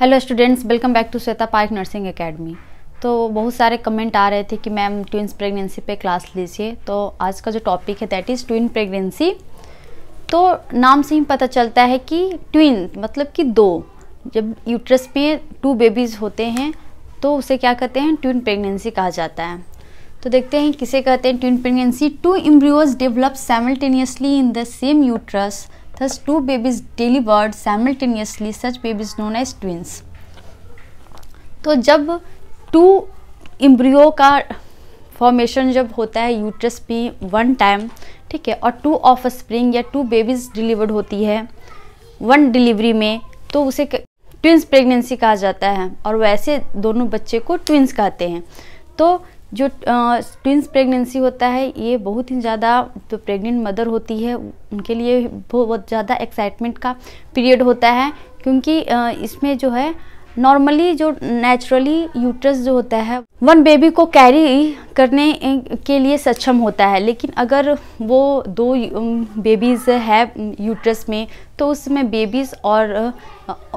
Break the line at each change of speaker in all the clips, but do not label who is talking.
Hello students welcome back to Shweta park nursing academy तो बहुत सारे कमेंट आ रहे थे कि मैम ट्विन्स प्रेगनेंसी पे क्लास लीजिए तो आज का जो टॉपिक है दैट इज़ ट्विन प्रेगनेंसी तो नाम से ही पता चलता है कि ट्विन मतलब कि दो जब यूट्रस में टू बेबीज़ होते हैं तो उसे क्या कहते हैं ट्विन प्रेगनेंसी कहा जाता है तो देखते हैं किसे कहते हैं twin pregnancy two embryos develop simultaneously in the same uterus Thus, two babies delivered simultaneously, such babies known as twins. तो जब टू इम्ब्रियो का फॉर्मेशन जब होता है यूट्रस पे वन टाइम ठीक है और टू ऑफ स्प्रिंग या टू बेबीज डिलीवर्ड होती है वन डिलीवरी में तो उसे ट्विंस प्रेगनेंसी कहा जाता है और वैसे दोनों बच्चे को ट्विंस कहते हैं तो जो ट्विंस प्रेगनेंसी होता है ये बहुत ही ज़्यादा जो प्रेग्नेंट मदर होती है उनके लिए बहुत ज़्यादा एक्साइटमेंट का पीरियड होता है क्योंकि इसमें जो है नॉर्मली जो नेचुरली यूट्रस जो होता है वन बेबी को कैरी करने के लिए सक्षम होता है लेकिन अगर वो दो बेबीज़ है यूट्रस में तो उसमें बेबीज़ और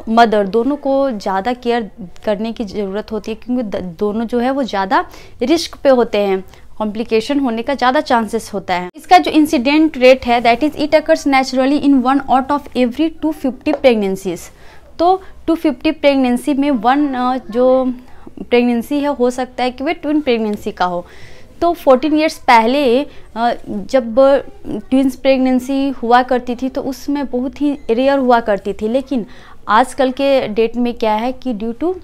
मदर दोनों को ज़्यादा केयर करने की ज़रूरत होती है क्योंकि दोनों जो है वो ज़्यादा रिस्क पे होते हैं कॉम्प्लिकेशन होने का ज़्यादा चांसेस होता है इसका जो इंसिडेंट रेट है that is it occurs naturally in one out of every two fifty pregnancies तो 250 प्रेगनेंसी में वन uh, जो प्रेगनेंसी है हो सकता है कि वह ट्विन प्रेगनेंसी का हो तो 14 इयर्स पहले uh, जब ट्विन्स प्रेगनेंसी हुआ करती थी तो उसमें बहुत ही रेयर हुआ करती थी लेकिन आजकल के डेट में क्या है कि ड्यू टू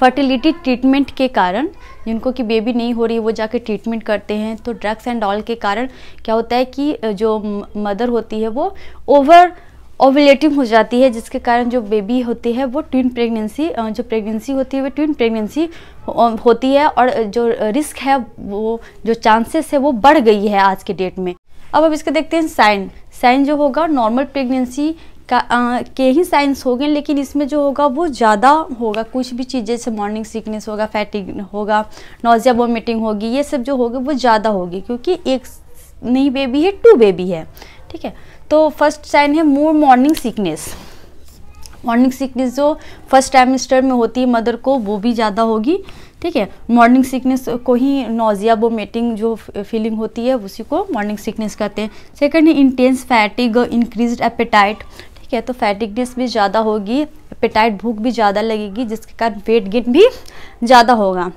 फर्टिलिटी ट्रीटमेंट के कारण जिनको कि बेबी नहीं हो रही वो जाके ट्रीटमेंट करते हैं तो ड्रग्स एंड ऑल के कारण क्या होता है कि uh, जो मदर होती है वो ओवर ओवलेटिंग हो जाती है जिसके कारण जो बेबी होती है वो ट्विन प्रेगनेंसी जो प्रेगनेंसी होती है वो ट्विन प्रेगनेंसी होती है और जो रिस्क है वो जो चांसेस है वो बढ़ गई है आज के डेट में अब अब इसका देखते हैं साइन साइन जो होगा नॉर्मल प्रेगनेंसी का आ, के ही साइंस हो गए लेकिन इसमें जो होगा वो ज़्यादा होगा कुछ भी चीज़ जैसे मॉर्निंग सिकनेस होगा फैटिंग होगा नोजिया वोमिटिंग होगी ये सब जो होगा वो ज़्यादा होगी क्योंकि एक नहीं बेबी है टू बेबी है ठीक है तो फर्स्ट साइन है more morning sickness morning sickness जो फर्स्ट ट्राइमेस्टर में होती है मदर को वो भी ज़्यादा होगी ठीक है मॉर्निंग सिकनेस को ही नोजिया वोमेटिंग जो फीलिंग होती है उसी को मॉर्निंग सिकनेस कहते हैं सेकंड है इंटेंस फैटिग इंक्रीज एपेटाइट ठीक है तो फैटिकनेस भी ज़्यादा होगी एपेटाइट भूख भी ज़्यादा लगेगी जिसके कारण वेट गेन भी ज़्यादा होगा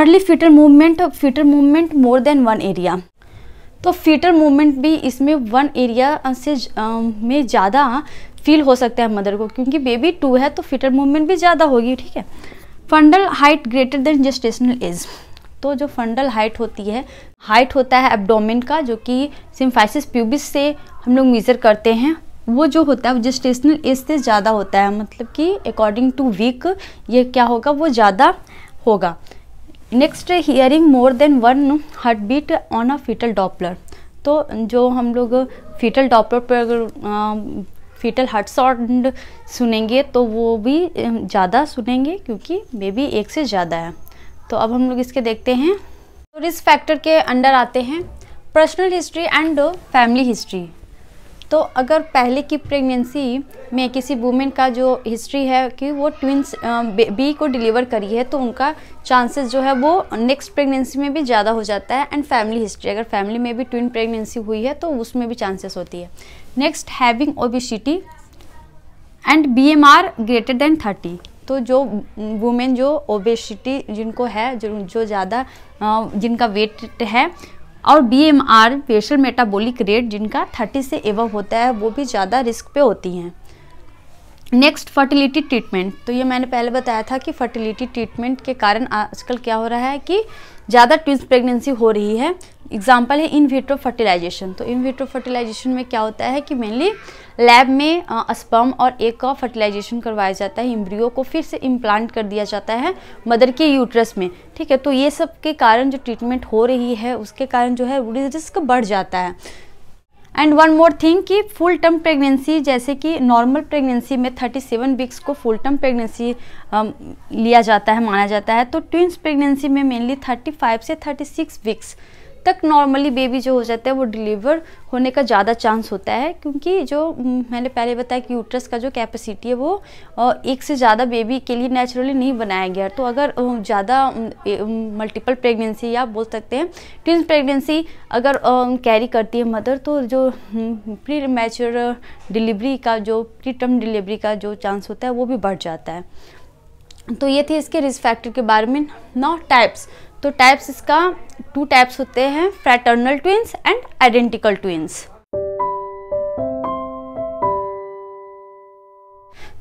early fetal movement fetal movement more than one area तो फीटर मूवमेंट भी इसमें वन एरिया से में ज़्यादा फील हो सकता है मदर को क्योंकि बेबी टू है तो फीटर मूवमेंट भी ज़्यादा होगी ठीक है fundal height greater than gestational age तो जो फंडल हाइट होती है हाइट होता है एबडोमिन का जो कि सिम्फाइसिस प्यूबिस से हम लोग मेज़र करते हैं वो जो होता है वो जेस्टेशनल एज से ज़्यादा होता है मतलब कि अकॉर्डिंग टू वीक ये क्या होगा वो ज़्यादा होगा next hearing more than one heart beat on a fetal Doppler तो जो हम लोग फीटल डॉपलर पर अगर फीटल हार्ट साउंड सुनेंगे तो वो भी ज़्यादा सुनेंगे क्योंकि बेबी एक से ज़्यादा है तो अब हम लोग इसके देखते हैं तो रिस्क फैक्टर के अंडर आते हैं personal history and family history तो अगर पहले की प्रेगनेंसी में किसी वूमेन का जो हिस्ट्री है कि वो ट्विंस बी को डिलीवर करी है तो उनका चांसेस जो है वो नेक्स्ट प्रेगनेंसी में भी ज़्यादा हो जाता है एंड फैमिली हिस्ट्री अगर फैमिली में भी ट्विन प्रेगनेंसी हुई है तो उसमें भी चांसेस होती है next having obesity and B M R greater than thirty तो जो वुमेन जो ओबेसिटी जिनको है जो जो ज़्यादा जिनका वेट है और B M R facial metabolic rate जिनका 30 से एवव होता है वो भी ज़्यादा रिस्क पे होती हैं नेक्स्ट फर्टिलिटी ट्रीटमेंट तो ये मैंने पहले बताया था कि फर्टिलिटी ट्रीटमेंट के कारण आजकल क्या हो रहा है कि ज़्यादा ट्विंस प्रेगनेंसी हो रही है एग्जाम्पल है इन विट्रो फर्टिलाइजेशन तो इन विट्रो फर्टिलाइजेशन में क्या होता है कि मेनली लैब में स्पर्म और एक का फर्टिलाइजेशन करवाया जाता है इम्ब्रियो को फिर से इम्प्लांट कर दिया जाता है मदर के यूट्रस में ठीक है तो ये सब के कारण जो ट्रीटमेंट हो रही है उसके कारण जो है रिस्क बढ़ जाता है एंड वन मोर थिंग कि फुल टर्म प्रेगनेंसी जैसे कि नॉर्मल प्रेगनेंसी में 37 वीक्स को फुल टर्म प्रेगनेंसी लिया जाता है माना जाता है तो ट्विंस प्रेगनेंसी में मेनली 35 से 36 वीक्स तक नॉर्मली बेबी जो हो जाता है वो डिलीवर होने का ज़्यादा चांस होता है क्योंकि जो मैंने पहले बताया कि यूट्रस का जो कैपेसिटी है वो एक से ज़्यादा बेबी के लिए नेचुरली नहीं बनाया गया तो अगर ज़्यादा मल्टीपल प्रेगनेंसी या बोल सकते हैं ट्विन प्रेगनेंसी अगर कैरी करती है मदर तो जो प्री मैच्योर डिलीवरी का जो प्री टर्म डिलीवरी का जो चांस होता है वो भी बढ़ जाता है तो ये थे इसके रिस्क फैक्टर के बारे में नौ टाइप्स तो टाइप्स इसका टू टाइप्स होते हैं fraternal twins and identical twins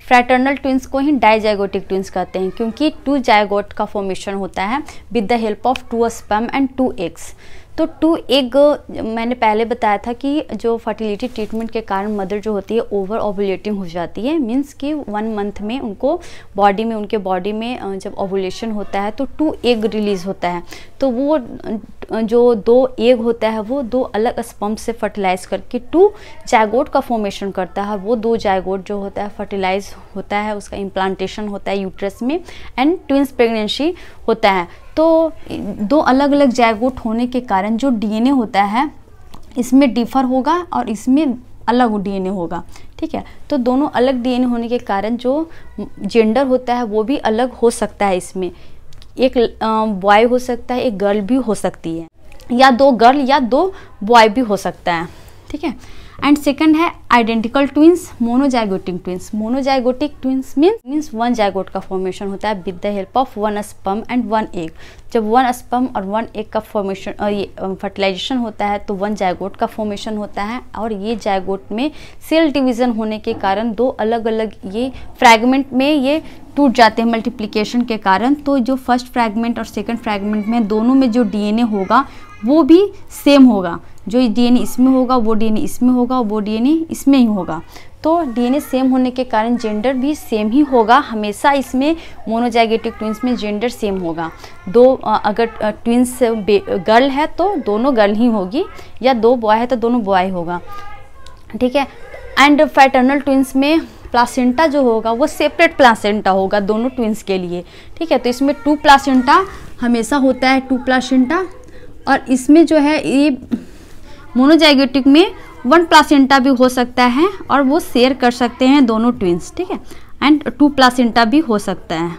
fraternal twins को ही डाइजाइगोटिक ट्विंस कहते हैं क्योंकि टू जायगोट का फॉर्मेशन होता है with the help of two sperm and two eggs तो टू एग मैंने पहले बताया था कि जो फर्टिलिटी ट्रीटमेंट के कारण मदर जो होती है ओवर ओवुलेटिंग हो जाती है मीन्स कि वन मंथ में उनको बॉडी में उनके बॉडी में जब ओवुलेशन होता है तो टू एग रिलीज़ होता है तो वो जो दो एग होता है वो दो अलग स्पम्प से फर्टिलाइज करके टू जैगोट का फॉर्मेशन करता है वो दो जैगोट जो होता है फर्टिलाइज होता है उसका इम्प्लांटेशन होता है यूट्रस में एंड ट्विंस प्रेगनेंसी होता है तो दो अलग अलग जैगोट होने के कारण जो डीएनए होता है इसमें डिफर होगा और इसमें अलग डीएनए होगा ठीक है तो दोनों अलग डीएनए होने के कारण जो जेंडर होता है वो भी अलग हो सकता है इसमें एक बॉय हो सकता है एक गर्ल भी हो सकती है या दो गर्ल या दो बॉय भी हो सकता है ठीक है एंड सेकंड है identical twins monozygotic twins monozygotic twins means means one zygote का फॉर्मेशन होता है with the help of one sperm and one egg जब वन स्पम और वन एग का फॉर्मेशन ये फर्टिलाइजेशन होता है तो वन जाइगोट का फॉर्मेशन होता है और ये जाइगोट में सेल डिविजन होने के कारण दो अलग अलग ये फ्रैगमेंट में ये टूट जाते हैं मल्टीप्लीकेशन के कारण तो जो फर्स्ट फ्रैगमेंट और सेकेंड फ्रैगमेंट में दोनों में जो डी होगा वो भी सेम होगा जो डीएनए इसमें होगा वो डीएनए इसमें होगा वो डीएनए इसमें ही होगा तो डीएनए सेम होने के कारण जेंडर भी सेम ही होगा हमेशा इसमें मोनोजाइगेटिक ट्विंस में जेंडर सेम होगा दो अगर ट्विंस गर्ल है तो दोनों गर्ल ही होगी या दो बॉय है तो दोनों बॉय होगा ठीक है एंड फैटर्नल ट्विंस में प्लासेंटा जो होगा वो सेपरेट प्लासेंटा होगा दोनों ट्विंस के लिए ठीक है तो इसमें टू प्लासेंटा हमेशा होता है टू प्लासेंटा और इसमें जो है ये मोनोजाइगेटिक में वन प्लासेंटा भी हो सकता है और वो शेयर कर सकते हैं दोनों ट्विंस ठीक है एंड टू प्लासेंटा भी हो सकता है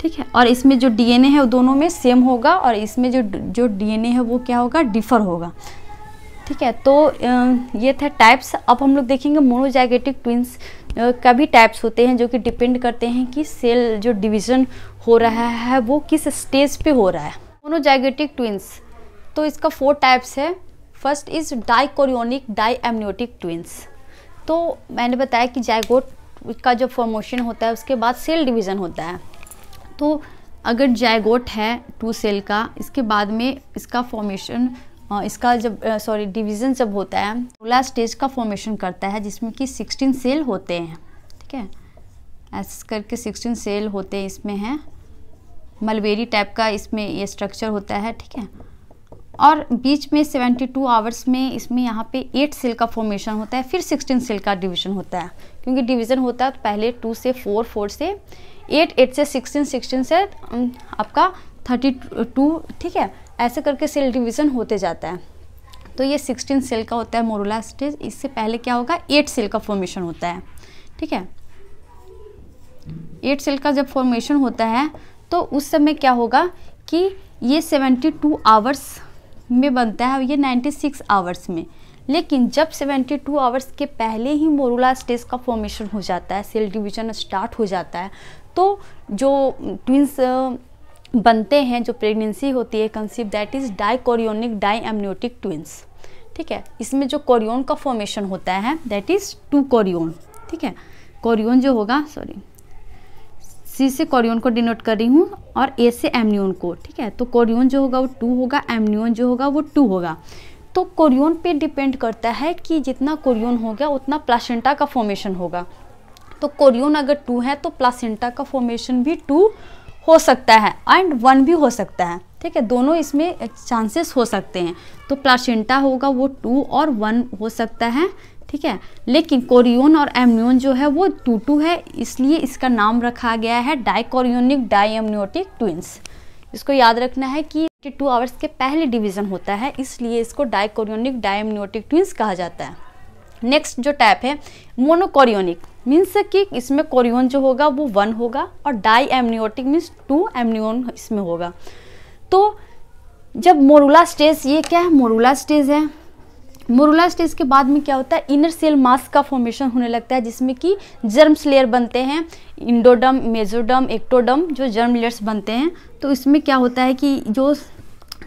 ठीक है और इसमें जो डीएनए है वो दोनों में सेम होगा और इसमें जो जो डीएनए है वो क्या होगा डिफर होगा ठीक है तो ये था टाइप्स अब हम लोग देखेंगे मोनोजाइगेटिक ट्विंस का भी टाइप्स होते हैं जो कि डिपेंड करते हैं कि सेल जो डिवीज़न हो रहा है वो किस स्टेज पे हो रहा है मोनोजाइगेटिक ट्विंस तो इसका फोर टाइप्स है first is dichorionic diamniotic twins तो मैंने बताया कि जायगोट का जो फॉर्मोशन होता है उसके बाद सेल डिवीज़न होता है तो अगर जायगोट है टू सेल का इसके बाद में इसका फॉर्मेशन इसका जब सॉरी डिवीज़न जब होता है सोलह स्टेज का फॉर्मेशन करता है जिसमें कि सिक्सटीन सेल होते हैं ठीक है ऐसे करके सिक्सटीन सेल होते हैं इसमें हैं मलवेरी टाइप का इसमें ये स्ट्रक्चर होता है ठीक है और बीच में 72 आवर्स में इसमें यहाँ पे 8 सेल का फॉर्मेशन होता है फिर 16 सेल का डिवीजन होता है क्योंकि डिवीजन होता है तो पहले 2 से 4 4 से 8 8 से 16 16 से आपका 32 ठीक है ऐसे करके सेल डिवीजन होते जाता है तो ये 16 सेल का होता है मोरूला स्टेज इससे पहले क्या होगा 8 सेल का फॉर्मेशन होता है ठीक है एट सेल का जब फॉर्मेशन होता है तो उस समय क्या होगा कि ये 72 आवर्स में बनता है ये 96 आवर्स में लेकिन जब 72 आवर्स के पहले ही मोरूला स्टेज का फॉर्मेशन हो जाता है सेल डिवीजन स्टार्ट हो जाता है तो जो ट्विंस बनते हैं जो प्रेगनेंसी होती है conceive that is dichorionic diamniotic twins ठीक है इसमें जो कोरियोन का फॉर्मेशन होता है दैट इज़ टू कोरियोन ठीक है कोरियोन जो होगा सॉरी सी से कोरियोन को डिनोट कर रही हूँ और ए से एमनियोन को ठीक है तो कोरियोन जो होगा वो टू होगा एमनियोन जो होगा वो टू होगा तो कोरियोन पे डिपेंड करता है कि जितना कोरियोन हो गया उतना प्लासेंटा का फॉर्मेशन होगा तो कोरियोन अगर टू है तो प्लासेंटा का फॉर्मेशन भी टू हो सकता है एंड वन भी हो सकता है ठीक है दोनों इसमें चांसेस हो सकते हैं तो प्लासेंटा होगा वो टू और वन हो सकता है ठीक है लेकिन कोरियोन और एमनियोन जो है वो टू टू है इसलिए इसका नाम रखा गया है डाइकोरियोनिक डाइएमनियोटिक ट्विंस इसको याद रखना है कि टू आवर्स के पहले डिवीज़न होता है इसलिए इसको डाइकोरियोनिक डाइएमनियोटिक ट्विंस कहा जाता है नेक्स्ट जो टाइप है मोनोकोरियोनिक मीन्स कि इसमें कोरियोन जो होगा वो वन होगा और diamniotic means two amnion इसमें होगा तो जब मोरूला स्टेज ये क्या है मोरूला स्टेज है मुरुला स्टेज के बाद में क्या होता है इनर सेल मास का फॉर्मेशन होने लगता है जिसमें कि जर्म्स लेयर बनते हैं इंडोडम मेजोडम एक्टोडम जो जर्म लेयर्स बनते हैं तो इसमें क्या होता है कि जो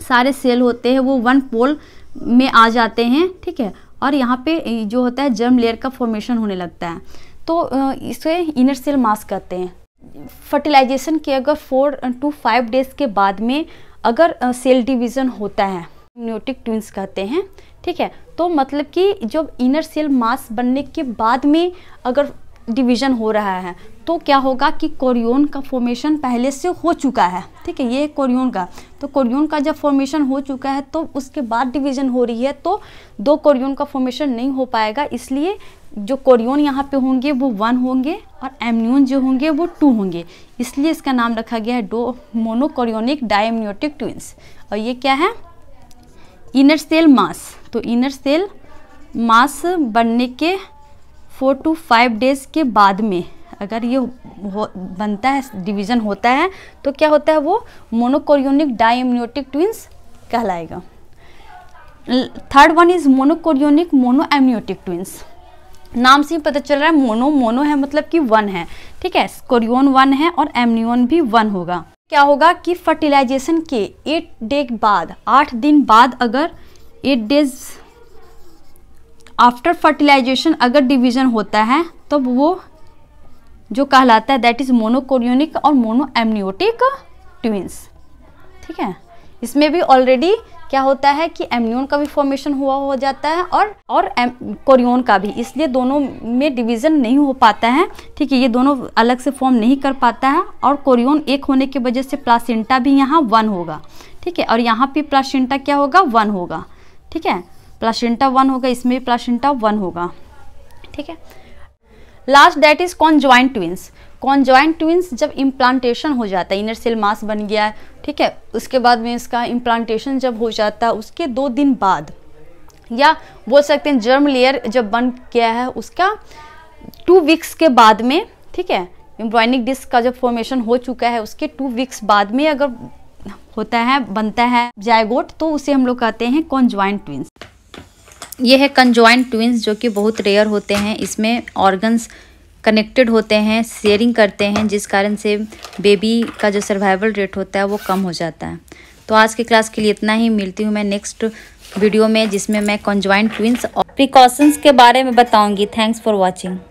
सारे सेल होते हैं वो वन पोल में आ जाते हैं ठीक है और यहाँ पे जो होता है जर्म लेयर का फॉर्मेशन होने लगता है तो इसे इनर सेल मास कहते हैं फर्टिलाइजेशन के अगर फोर टू फाइव डेज के बाद में अगर सेल डिवीज़न होता है न्यूटिक ट्विंस कहते हैं ठीक है तो मतलब कि जब इनर सेल मास बनने के बाद में अगर डिवीजन हो रहा है तो क्या होगा कि कोरियोन का फॉर्मेशन पहले से हो चुका है ठीक है ये कोरियोन का तो कोरियोन का जब फॉर्मेशन हो चुका है तो उसके बाद डिवीजन हो रही है तो दो कोरियोन का फॉर्मेशन नहीं हो पाएगा इसलिए जो कोरियोन यहाँ पे होंगे वो वन होंगे और एमनियोन जो होंगे वो टू होंगे इसलिए इसका नाम रखा गया है डो मोनोकोरियोनिक डायमनियोटिक ट्विंस और ये क्या है इनर सेल मास तो इनर सेल मास बनने के फोर टू फाइव डेज के बाद में अगर ये हो, बनता है डिवीज़न होता है तो क्या होता है वो मोनोकोरियोनिक डाइम्योटिक ट्विंस कहलाएगा third one is monochorionic monoamniotic twins नाम से ही पता चल रहा है मोनो मोनो है मतलब कि वन है ठीक है कोरियोन वन है और एमनियोन भी वन होगा क्या होगा कि फर्टिलाइजेशन के एट डे बाद आठ दिन बाद अगर एट डेज आफ्टर फर्टिलाइजेशन अगर डिवीजन होता है तो वो जो कहलाता है दैट इज़ मोनोकोरियोनिक और मोनो एमनियोटिक ट्विंस ठीक है इसमें भी ऑलरेडी क्या होता है कि एमनियन का भी फॉर्मेशन हुआ हो जाता है और और कोरियोन का भी इसलिए दोनों में डिवीज़न नहीं हो पाता है ठीक है ये दोनों अलग से फॉर्म नहीं कर पाता है और कोरियोन एक होने की वजह से प्लासेंटा भी यहाँ वन होगा ठीक है और यहाँ पे प्लासेंटा क्या होगा वन होगा ठीक है प्लासेंटा वन होगा इसमें भी प्लासेंटा वन होगा ठीक है last date is conjoint twins conjoined twins जब इम्प्लांटेशन हो जाता है इनर सेल मास बन गया है ठीक है उसके बाद में इसका इम्प्लांटेशन जब हो जाता है उसके दो दिन बाद या बोल सकते हैं जर्म लेयर जब बन गया है उसका टू वीक्स के बाद में ठीक है एम्ब्रॉयनिक डिस्क का जब फॉर्मेशन हो चुका है उसके टू वीक्स बाद में अगर होता है बनता है जायगोट तो उसे हम लोग कहते हैं कॉन्जॉइंट ट्विंस ये है कंजॉइंट ट्विंस जो कि बहुत रेयर होते हैं इसमें ऑर्गन्स कनेक्टेड होते हैं शेयरिंग करते हैं जिस कारण से बेबी का जो सर्वाइवल रेट होता है वो कम हो जाता है तो आज के क्लास के लिए इतना ही मिलती हूँ मैं नेक्स्ट वीडियो में जिसमें मैं कॉन्जॉइंट ट्विंस और प्रिकॉशंस के बारे में बताऊँगी थैंक्स फॉर वॉचिंग